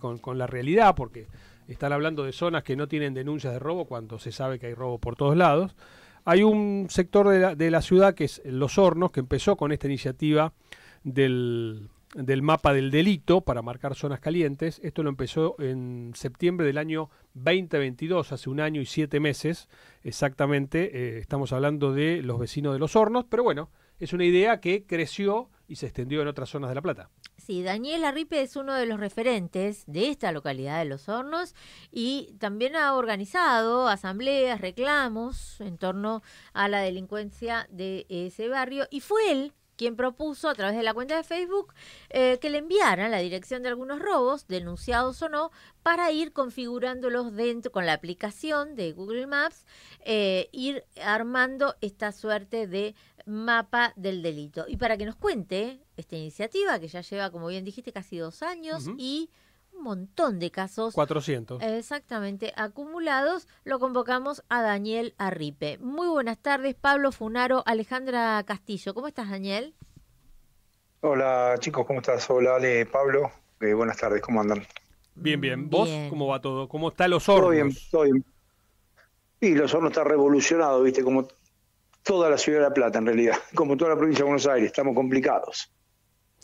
Con, con, la realidad, porque están hablando de zonas que no tienen denuncias de robo cuando se sabe que hay robo por todos lados. Hay un sector de la, de la ciudad que es Los Hornos, que empezó con esta iniciativa del, mapa del delito para marcar zonas calientes. Esto lo empezó en septiembre del año 2022, hace un año y siete meses exactamente. Eh, estamos hablando de los vecinos de Los Hornos, pero bueno, es una idea que creció y se extendió en otras zonas de La Plata. Sí, Daniel Arripe es uno de los referentes de esta localidad de Los Hornos y también ha organizado asambleas, reclamos en torno a la delincuencia de ese barrio y fue él quien propuso a través de la cuenta de Facebook eh, que le enviaran la dirección de algunos robos, denunciados o no, para ir configurándolos dentro con la aplicación de Google Maps, eh, ir armando esta suerte de mapa del delito. Y para que nos cuente esta iniciativa, que ya lleva, como bien dijiste, casi dos años y un montón de casos. 400. Exactamente, acumulados. Lo convocamos a Daniel Arripe. Muy buenas tardes, Pablo Funaro, Alejandra Castillo. ¿Cómo estás, Daniel? Hola, chicos, ¿cómo estás? Hola, Ale, Pablo. Eh, buenas tardes, ¿cómo andan? Bien, bien. ¿Vos cómo va todo? ¿Cómo está los hornos? Todo bien, estoy bien. Y los hornos está revolucionado, ¿viste? Como toda la ciudad de La Plata, en realidad. Como toda la provincia de Buenos Aires, estamos complicados.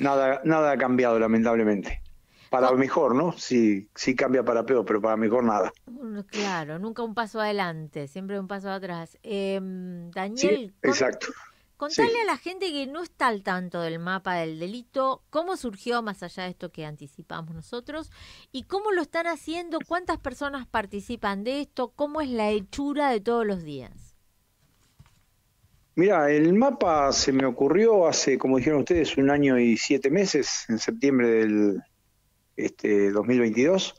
Nada, nada ha cambiado, lamentablemente. Para ah. mejor, ¿no? Sí, sí cambia para peor, pero para mejor nada. Claro, nunca un paso adelante, siempre un paso atrás. Em, Daniel, exacto. Contarle a la gente que no está al tanto del mapa del delito, cómo surgió más allá de esto que anticipamos nosotros y cómo lo están haciendo, cuántas personas participan de esto, cómo es la hechura de todos los días. Mira, el mapa se me ocurrió hace, como dijeron ustedes, un año y siete meses, en septiembre del este 2022,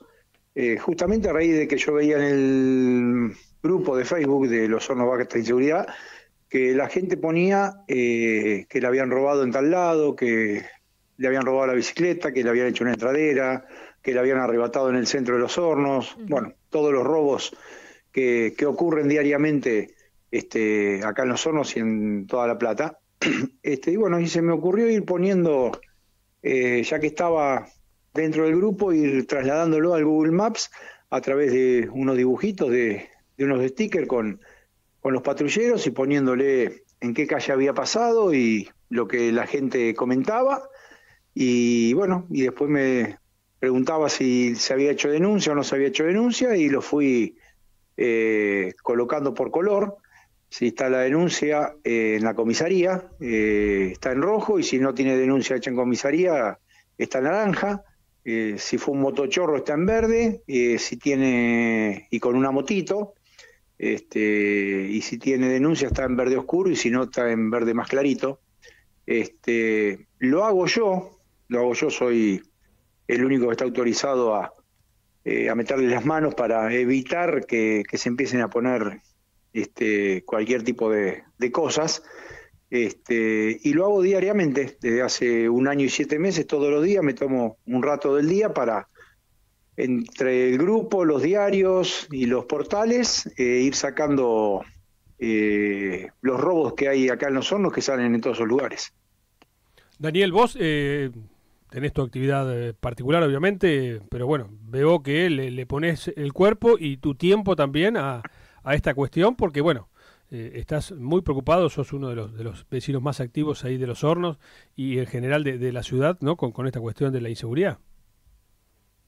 eh, justamente a raíz de que yo veía en el grupo de Facebook de los hornos vacas de inseguridad que la gente ponía eh, que le habían robado en tal lado, que le habían robado la bicicleta, que le habían hecho una entradera, que le habían arrebatado en el centro de los hornos, bueno, todos los robos que, ocurren diariamente este, acá en los hornos y en toda La Plata. Este, y bueno, y se me ocurrió ir poniendo, eh, ya que estaba dentro del grupo, ir trasladándolo al Google Maps a través de unos dibujitos, de, unos stickers con, con los patrulleros y poniéndole en qué calle había pasado y lo que la gente comentaba. Y bueno, y después me preguntaba si se había hecho denuncia o no se había hecho denuncia y lo fui eh, colocando por color. Si está la denuncia eh, en la comisaría, eh, está en rojo y si no tiene denuncia hecha en comisaría, está en naranja. Eh, si fue un motochorro está en verde, eh, si tiene, y con una motito, este, y si tiene denuncia está en verde oscuro y si no está en verde más clarito. Este, lo hago yo, lo hago yo, soy el único que está autorizado a, eh, meterle las manos para evitar que, se empiecen a poner este, cualquier tipo de cosas. Este, y lo hago diariamente, desde hace un año y siete meses, todos los días me tomo un rato del día para, entre el grupo, los diarios y los portales, eh, ir sacando eh, los robos que hay acá en los hornos que salen en todos los lugares. Daniel, vos eh, tenés tu actividad eh, particular, obviamente, pero bueno, veo que le, le pones el cuerpo y tu tiempo también a esta cuestión, porque bueno, eh, estás muy preocupado, sos uno de los, de los, vecinos más activos ahí de los hornos y en general de, la ciudad, ¿no? Con, esta cuestión de la inseguridad.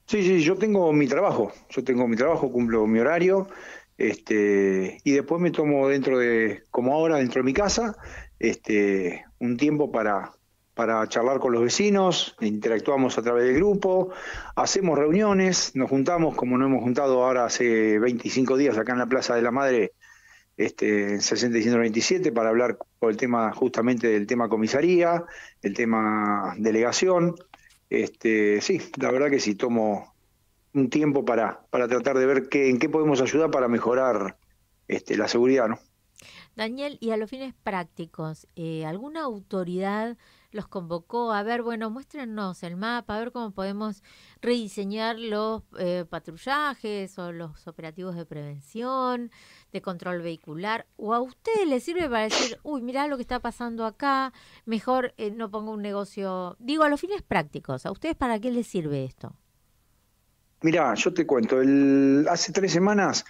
Sí, sí, yo tengo mi trabajo, yo tengo mi trabajo, cumplo mi horario, este, y después me tomo dentro de, como ahora, dentro de mi casa, este, un tiempo para, para charlar con los vecinos, interactuamos a través del grupo, hacemos reuniones, nos juntamos como nos hemos juntado ahora hace 25 días acá en la Plaza de la Madre este, 60 y para hablar con el tema justamente del tema comisaría, el tema delegación. Este, sí, la verdad que sí, tomo un tiempo para, para tratar de ver qué, en qué podemos ayudar para mejorar este, la seguridad. ¿no? Daniel, y a los fines prácticos, eh, ¿alguna autoridad los convocó a ver, bueno, muéstrenos el mapa, a ver cómo podemos rediseñar los eh, patrullajes o los operativos de prevención, de control vehicular, o a ustedes les sirve para decir, uy, mirá lo que está pasando acá, mejor eh, no pongo un negocio, digo, a los fines prácticos, ¿a ustedes para qué les sirve esto? Mirá, yo te cuento, el, hace tres semanas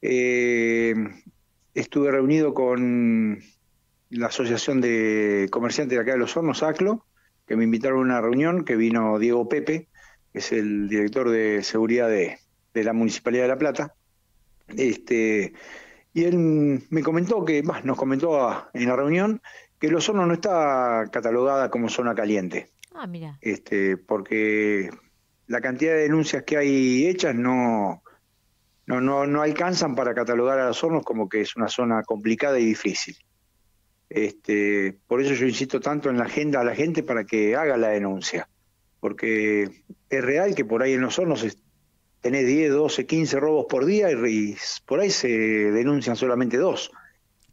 eh, estuve reunido con la Asociación de Comerciantes de acá de Los Hornos, ACLO, que me invitaron a una reunión, que vino Diego Pepe, que es el director de seguridad de, la Municipalidad de La Plata. Este, y él me comentó que, más nos comentó en la reunión, que Los Hornos no está catalogada como zona caliente. Ah, Este, porque la cantidad de denuncias que hay hechas no, no, no, no alcanzan para catalogar a Los Hornos como que es una zona complicada y difícil. Este, por eso yo insisto tanto en la agenda a la gente para que haga la denuncia, porque es real que por ahí en los hornos tenés 10, 12, 15 robos por día y, por ahí se denuncian solamente dos.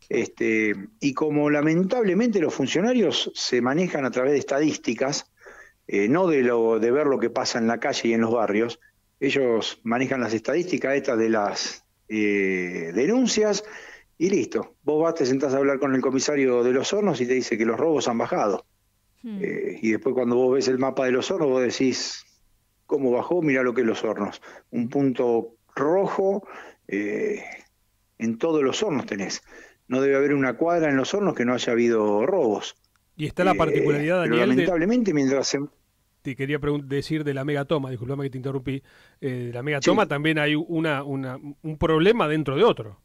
Este, y como lamentablemente los funcionarios se manejan a través de estadísticas, eh, no de, lo, de ver lo que pasa en la calle y en los barrios, ellos manejan las estadísticas estas de las eh, denuncias y listo. Vos vas, te sentás a hablar con el comisario de los hornos y te dice que los robos han bajado. Hmm. Eh, y después cuando vos ves el mapa de los hornos, vos decís, ¿cómo bajó? Mira lo que es los hornos. Un punto rojo eh, en todos los hornos tenés. No debe haber una cuadra en los hornos que no haya habido robos. Y está la eh, particularidad, lamentablemente, mientras... te quería decir de la megatoma, disculpame que te interrumpí, de la megatoma toma también hay una, un problema dentro de otro.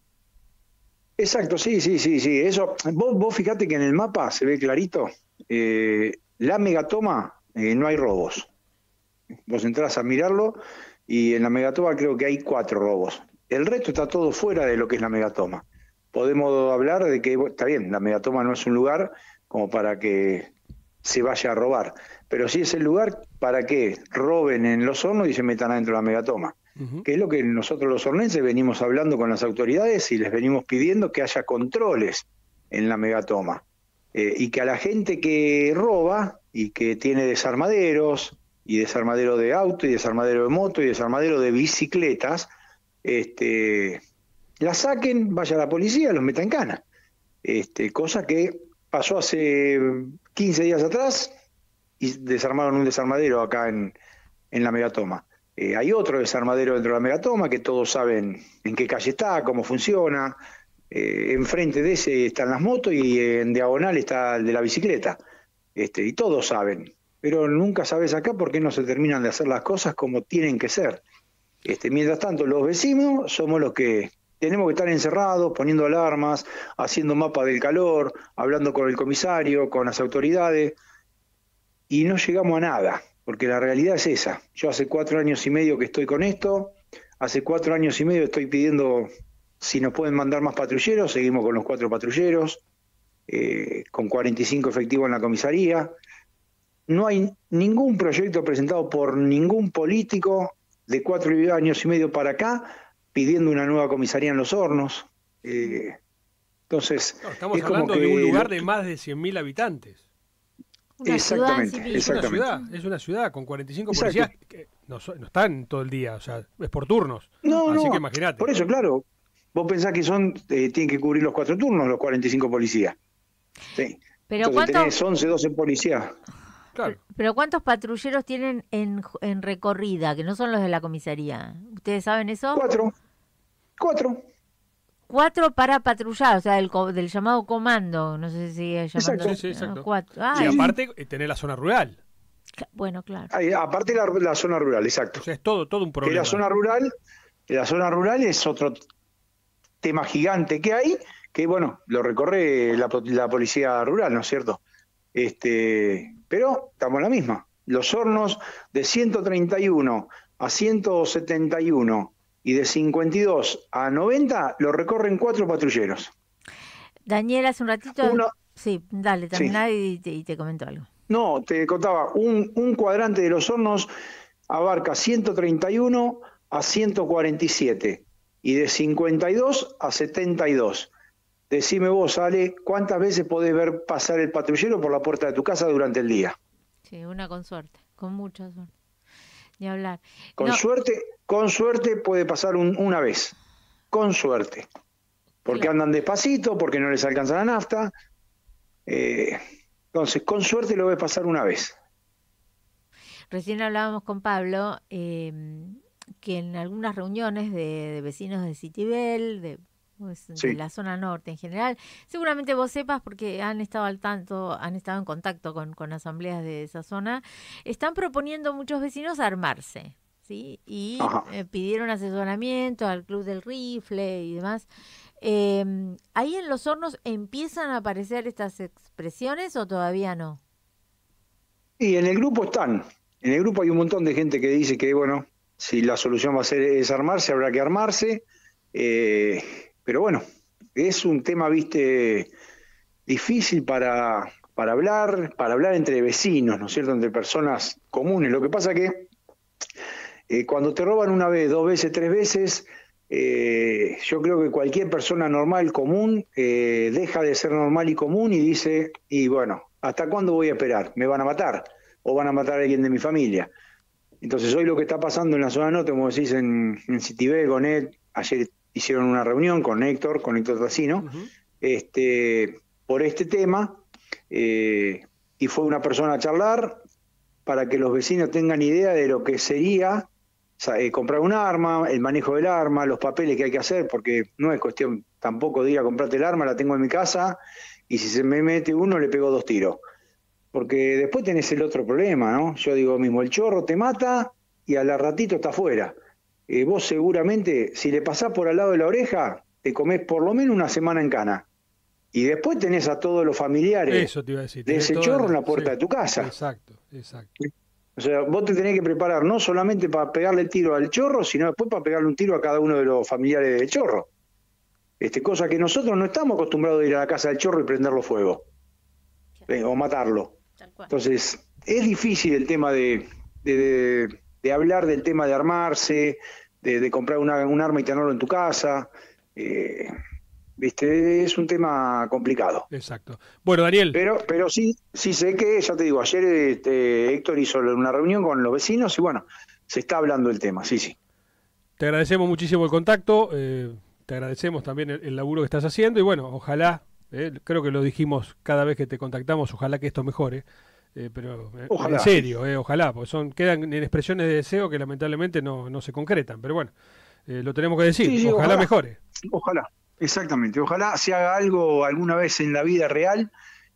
Exacto, sí, sí, sí, sí. Eso, vos, vos fijate que en el mapa se ve clarito, eh, la megatoma eh, no hay robos. Vos entras a mirarlo y en la megatoma creo que hay cuatro robos. El resto está todo fuera de lo que es la megatoma. Podemos hablar de que, está bien, la megatoma no es un lugar como para que se vaya a robar, pero sí es el lugar para que roben en los hornos y se metan adentro de la megatoma que es lo que nosotros los hornenses venimos hablando con las autoridades y les venimos pidiendo que haya controles en la megatoma. Eh, y que a la gente que roba y que tiene desarmaderos, y desarmadero de auto, y desarmadero de moto, y desarmadero de bicicletas, este, la saquen, vaya la policía, los meta en cana. Este, cosa que pasó hace 15 días atrás y desarmaron un desarmadero acá en, en la megatoma. Eh, hay otro desarmadero dentro de la megatoma que todos saben en qué calle está, cómo funciona. Eh, enfrente de ese están las motos y en diagonal está el de la bicicleta. Este, y todos saben. Pero nunca sabes acá por qué no se terminan de hacer las cosas como tienen que ser. Este, mientras tanto, los vecinos somos los que tenemos que estar encerrados, poniendo alarmas, haciendo mapa del calor, hablando con el comisario, con las autoridades, y no llegamos a nada porque la realidad es esa. Yo hace cuatro años y medio que estoy con esto, hace cuatro años y medio estoy pidiendo si nos pueden mandar más patrulleros, seguimos con los cuatro patrulleros, eh, con 45 efectivos en la comisaría. No hay ningún proyecto presentado por ningún político de cuatro años y medio para acá pidiendo una nueva comisaría en los hornos. Eh, entonces, estamos hablando de un lugar de más de 100.000 habitantes exactamente, Es una ciudad, es una ciudad con 45 policías que no, están todo el día, o sea, es por turnos. No, Por eso, claro, vos pensás que son, eh, tienen que cubrir los cuatro turnos los 45 policías. Sí. Pero ¿cuántos... tenés 11, 12 policías. Claro. Pero ¿cuántos patrulleros tienen en, en recorrida, que no son los de la comisaría? ¿Ustedes saben eso? Cuatro. Cuatro cuatro para patrullar, o sea, del, llamado comando, no sé si es llamado. Exacto. Sí, exacto. Cuatro. y aparte, eh, tener la zona rural. Bueno, claro. aparte la, zona rural, exacto. O sea, es todo, todo un problema. Que la zona rural, la zona rural es otro tema gigante que hay, que bueno, lo recorre la, policía rural, ¿no es cierto? Este, pero estamos en la misma. Los hornos de 131 a 171 y de 52 a 90 lo recorren cuatro patrulleros. Daniel, hace un ratito... Sí, dale, terminá y, te comento algo. No, te contaba, un, un cuadrante de los hornos abarca 131 a 147 y de 52 a 72. Decime vos, Ale, ¿cuántas veces podés ver pasar el patrullero por la puerta de tu casa durante el día? Sí, una con suerte, con mucha suerte ni hablar. Con suerte, con suerte puede pasar una vez. Con suerte. Porque andan despacito, porque no les alcanza la nafta. Eh, entonces, con suerte lo ves pasar una vez. Recién hablábamos con Pablo eh, que en algunas reuniones de, vecinos de Citibel, de pues, de la zona norte en general. Seguramente vos sepas, porque han estado al tanto, han estado en contacto con, asambleas de esa zona, están proponiendo muchos vecinos armarse. ¿Sí? Y eh, pidieron asesoramiento al Club del Rifle y demás. Em, ¿Ahí en los hornos empiezan a aparecer estas expresiones o todavía no? Y en el grupo están. En el grupo hay un montón de gente que dice que, bueno, si la solución va a ser desarmarse, habrá que armarse. Eh, pero bueno, es un tema, viste, difícil para, para hablar, para hablar entre vecinos, ¿no es cierto?, entre personas comunes. Lo que pasa que eh, cuando te roban una vez, dos veces, tres veces, eh, yo creo que cualquier persona normal, común, eh, deja de ser normal y común y dice, y bueno, ¿hasta cuándo voy a esperar? ¿Me van a matar? ¿O van a matar a alguien de mi familia? Entonces hoy lo que está pasando en la zona norte, como decís en, en Citibel, Gonet, ayer hicieron una reunión con Héctor, con Héctor Tacino, este, por este tema, eh, y fue una persona a charlar para que los vecinos tengan idea de lo que sería eh, comprar un arma, el manejo del arma, los papeles que hay que hacer, porque no es cuestión tampoco de ir a comprarte el arma, la tengo en mi casa, y si se me mete uno le pego dos tiros. Porque después tenés el otro problema, ¿no? Yo digo mismo, el chorro te mata y a la ratito está afuera. Eh, vos seguramente, si le pasás por al lado de la oreja, te comés por lo menos una semana en cana. Y después tenés a todos los familiares de ese chorro en la puerta de tu casa. Exacto, exacto. O sea, vos te tenés que preparar no solamente para pegarle el tiro al chorro, sino después para pegarle un tiro a cada uno de los familiares del chorro. Este, cosa que nosotros no estamos acostumbrados a ir a la casa del chorro y prenderlo fuego. Eh, o matarlo. Entonces, es difícil el tema de de hablar del tema de armarse, de, comprar un arma y tenerlo en tu casa. Eh, viste, es un tema complicado. Exacto. Bueno, Daniel. Pero, pero sí, sí sé que, ya te digo, ayer este, Héctor hizo una reunión con los vecinos y bueno, se está hablando el tema, sí, sí. Te agradecemos muchísimo el contacto, eh, te agradecemos también el, laburo que estás haciendo y bueno, ojalá, eh, creo que lo dijimos cada vez que te contactamos, ojalá que esto mejore. Eh, pero eh, en serio, eh, ojalá, porque son, quedan en expresiones de deseo que lamentablemente no, se concretan, pero bueno, lo tenemos que decir, ojalá, mejore. Ojalá, exactamente, ojalá se haga algo alguna vez en la vida real,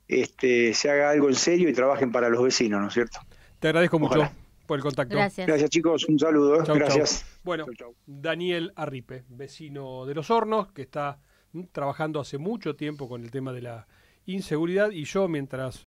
este, se haga algo en serio y trabajen para los vecinos, ¿no es cierto? Te agradezco mucho por el contacto. Gracias. chicos, un saludo. Gracias. Bueno, Daniel Arripe, vecino de Los Hornos, que está mm, trabajando hace mucho tiempo con el tema de la inseguridad y yo mientras